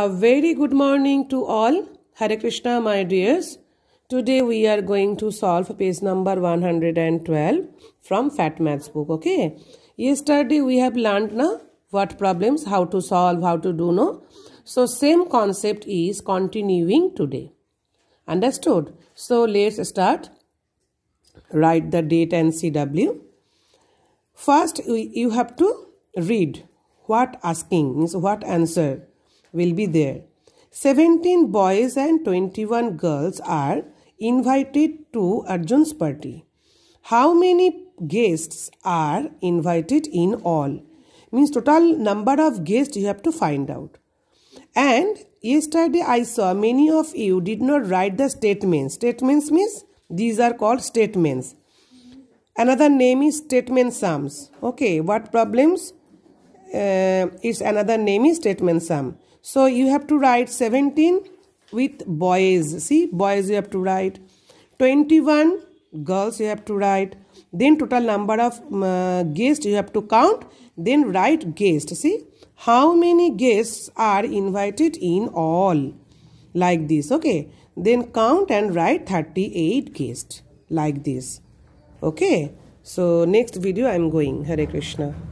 A very good morning to all. Hare Krishna, my dears. Today we are going to solve page number 112 from Fat Maths book. Okay. Yesterday we have learned na what problems, how to solve, how to do no. So same concept is continuing today. Understood? So let's start. Write the date and CW. First, you have to read what asking means what answer will be there. 17 boys and 21 girls are invited to Arjun's party. How many guests are invited in all? Means total number of guests you have to find out. And yesterday I saw many of you did not write the statements. Statements means these are called statements. Another name is statement sums. Okay, what problems? uh, its another name is statement sum. So you have to write 17 with boys. See, boys you have to write. 21 girls you have to write. Then total number of uh, guests you have to count. Then write guests. See, how many guests are invited in all. Like this, okay. Then count and write 38 guests. Like this, okay. So next video I am going. Hare Krishna.